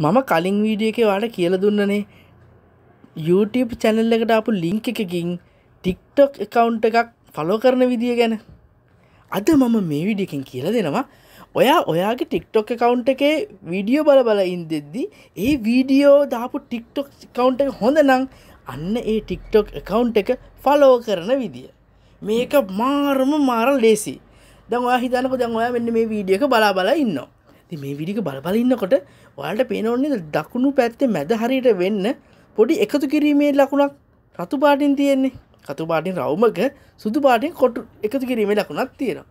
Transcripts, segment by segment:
මම කලින් වීඩිය එක වාට කියල දුන්නනේ YouTube චැනල් එකට අපපු ලිංක එකකින් ටික්ටොක් එකවුන්් එකක් පලෝ කරන විදිිය ගැන අද මම මේ විඩියකින් කියල දෙනවා ඔයා ඔයාගේ ටික්ටොක් කවුන්් එකේ වීඩියෝ බල බල ඉන් දෙද්දි ඒ වීඩියෝ දාපු ටික්ටොක් කවුන්් එක හොඳ නම් අන්න ඒ ටික්ටොක් එකවුන්් එක ෆලෝ කරන විදිිය මේක මාරම මාර ලේසි දංවා හිතනක දංවා වෙන්න මේ වීඩියක බලා බලා ඉන්නවා මේ විඩික බලබලඉන්නකොට වාලට පේනවන්නේ දකුණු පැත්තේ මැද හරියට වෙන්න පොඩි එකතු කිරීමේ ලකුණක් රතු පාටින් තියෙන්නේ කතු පාටින් රවමක සුදු පාටින් කොටු එකතු කිරීමේ ලකුණක් තියෙනවා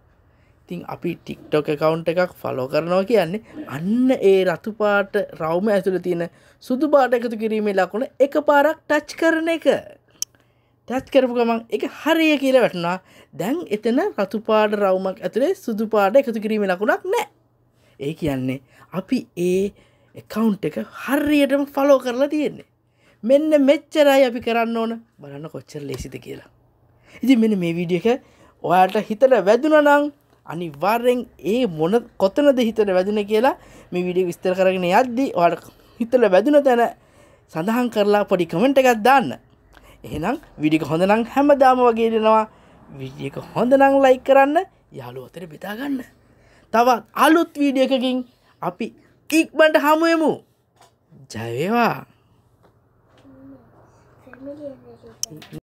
ඉතින් අපි ටික්ටොක කවුන්් එකක් ෆලෝ කරනවා කියන්නේ අන්න ඒ රතුපාට රවම ඇතුළ තියෙන සුදු පාට එකතු කිරීමේ ලකුණ එක පාරක් ටච් කරන එක ටච් කරපු ගමන් එක හරය කියලා වැටනා දැන් එතන රතුපාට රවමක් ඇතුළේ සුදු පාට එකතු කිරීම ලකුණක් නෑ ඒ කියන්නේ අපි ඒ එකවුන්් එක හරියටම ෆලෝ කරලා තියෙන්නේ මෙන්න මෙච්චරයි අපි කරන්න ඕන බලන්න කොච්චර ලෙසිද කියලා ඉති මෙන මේ විඩිය එක ඔයාට හිතට වැදුන නං අනි වාර්රෙන් ඒ මොන කොතනද හිතට වැදුන කියලා මේ විඩිය විස්තර කරගෙන යද්දී ඔට හිතල වැදුන තැන සඳහන් කරලා පොඩි කමෙන්ට එකත් දාන්න එහෙනම් විඩික හොඳනම් හැමදාම වගේ දෙෙනවා විඩියක හොඳ නං ලයි කරන්න යාලුවතර බෙතාගන්න තවත් අලුත් වීඩිය එකකින් අපි ඉක්බට හමුයමු ජයවා